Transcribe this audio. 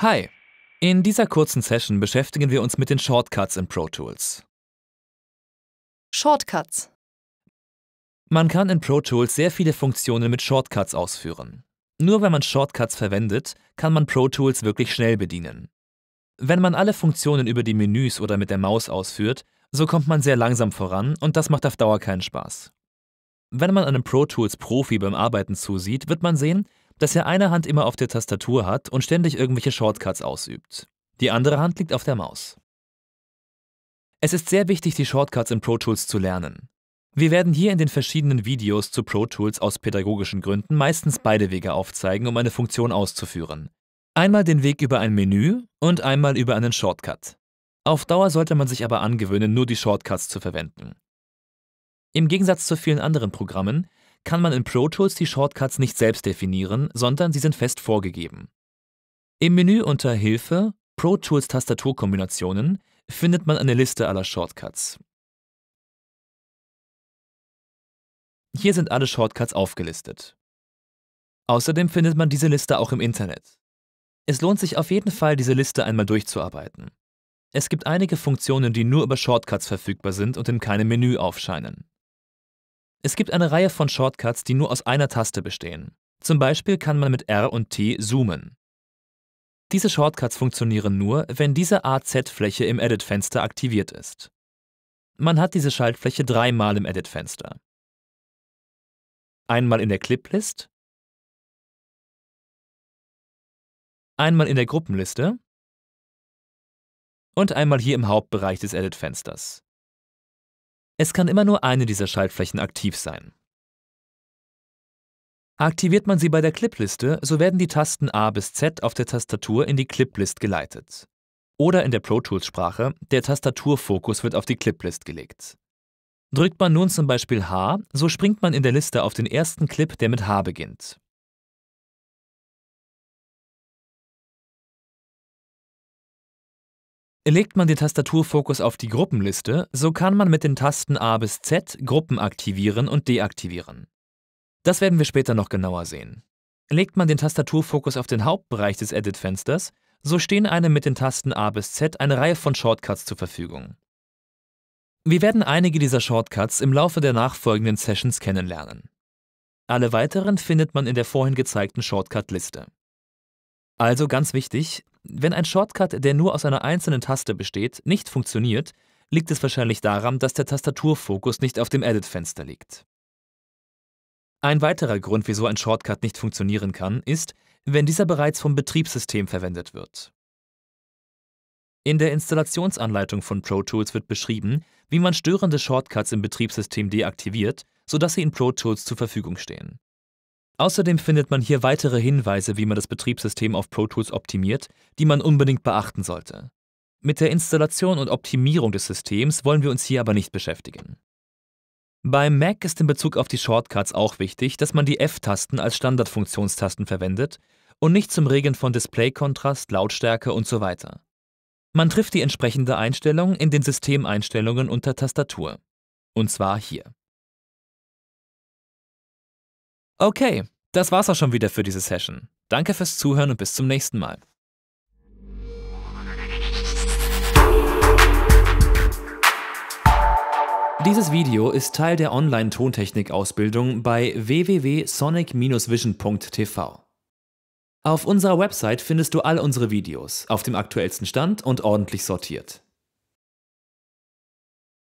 Hi, in dieser kurzen Session beschäftigen wir uns mit den Shortcuts in Pro Tools. Shortcuts. Man kann in Pro Tools sehr viele Funktionen mit Shortcuts ausführen. Nur wenn man Shortcuts verwendet, kann man Pro Tools wirklich schnell bedienen. Wenn man alle Funktionen über die Menüs oder mit der Maus ausführt, so kommt man sehr langsam voran und das macht auf Dauer keinen Spaß. Wenn man einem Pro Tools Profi beim Arbeiten zusieht, wird man sehen, dass er eine Hand immer auf der Tastatur hat und ständig irgendwelche Shortcuts ausübt. Die andere Hand liegt auf der Maus. Es ist sehr wichtig, die Shortcuts in Pro Tools zu lernen. Wir werden hier in den verschiedenen Videos zu Pro Tools aus pädagogischen Gründen meistens beide Wege aufzeigen, um eine Funktion auszuführen. Einmal den Weg über ein Menü und einmal über einen Shortcut. Auf Dauer sollte man sich aber angewöhnen, nur die Shortcuts zu verwenden. Im Gegensatz zu vielen anderen Programmen kann man in Pro Tools die Shortcuts nicht selbst definieren, sondern sie sind fest vorgegeben. Im Menü unter Hilfe, Pro Tools Tastaturkombinationen findet man eine Liste aller Shortcuts. Hier sind alle Shortcuts aufgelistet. Außerdem findet man diese Liste auch im Internet. Es lohnt sich auf jeden Fall, diese Liste einmal durchzuarbeiten. Es gibt einige Funktionen, die nur über Shortcuts verfügbar sind und in keinem Menü aufscheinen. Es gibt eine Reihe von Shortcuts, die nur aus einer Taste bestehen. Zum Beispiel kann man mit R und T zoomen. Diese Shortcuts funktionieren nur, wenn diese AZ-Fläche im Edit-Fenster aktiviert ist. Man hat diese Schaltfläche dreimal im Edit-Fenster. Einmal in der clip einmal in der Gruppenliste und einmal hier im Hauptbereich des Edit-Fensters. Es kann immer nur eine dieser Schaltflächen aktiv sein. Aktiviert man sie bei der Clipliste, so werden die Tasten A bis Z auf der Tastatur in die Cliplist geleitet. Oder in der Pro Tools Sprache, der Tastaturfokus wird auf die Cliplist gelegt. Drückt man nun zum Beispiel H, so springt man in der Liste auf den ersten Clip, der mit H beginnt. Legt man den Tastaturfokus auf die Gruppenliste, so kann man mit den Tasten A bis Z Gruppen aktivieren und deaktivieren. Das werden wir später noch genauer sehen. Legt man den Tastaturfokus auf den Hauptbereich des Edit-Fensters, so stehen einem mit den Tasten A bis Z eine Reihe von Shortcuts zur Verfügung. Wir werden einige dieser Shortcuts im Laufe der nachfolgenden Sessions kennenlernen. Alle weiteren findet man in der vorhin gezeigten Shortcut-Liste. Also ganz wichtig, wenn ein Shortcut, der nur aus einer einzelnen Taste besteht, nicht funktioniert, liegt es wahrscheinlich daran, dass der Tastaturfokus nicht auf dem Edit-Fenster liegt. Ein weiterer Grund, wieso ein Shortcut nicht funktionieren kann, ist, wenn dieser bereits vom Betriebssystem verwendet wird. In der Installationsanleitung von Pro Tools wird beschrieben, wie man störende Shortcuts im Betriebssystem deaktiviert, sodass sie in Pro Tools zur Verfügung stehen. Außerdem findet man hier weitere Hinweise, wie man das Betriebssystem auf Pro Tools optimiert, die man unbedingt beachten sollte. Mit der Installation und Optimierung des Systems wollen wir uns hier aber nicht beschäftigen. Beim Mac ist in Bezug auf die Shortcuts auch wichtig, dass man die F-Tasten als Standardfunktionstasten verwendet und nicht zum Regeln von Displaykontrast, Lautstärke und so weiter. Man trifft die entsprechende Einstellung in den Systemeinstellungen unter Tastatur. Und zwar hier. Okay, das war's auch schon wieder für diese Session. Danke fürs Zuhören und bis zum nächsten Mal. Dieses Video ist Teil der Online-Tontechnik-Ausbildung bei www.sonic-vision.tv. Auf unserer Website findest du all unsere Videos, auf dem aktuellsten Stand und ordentlich sortiert.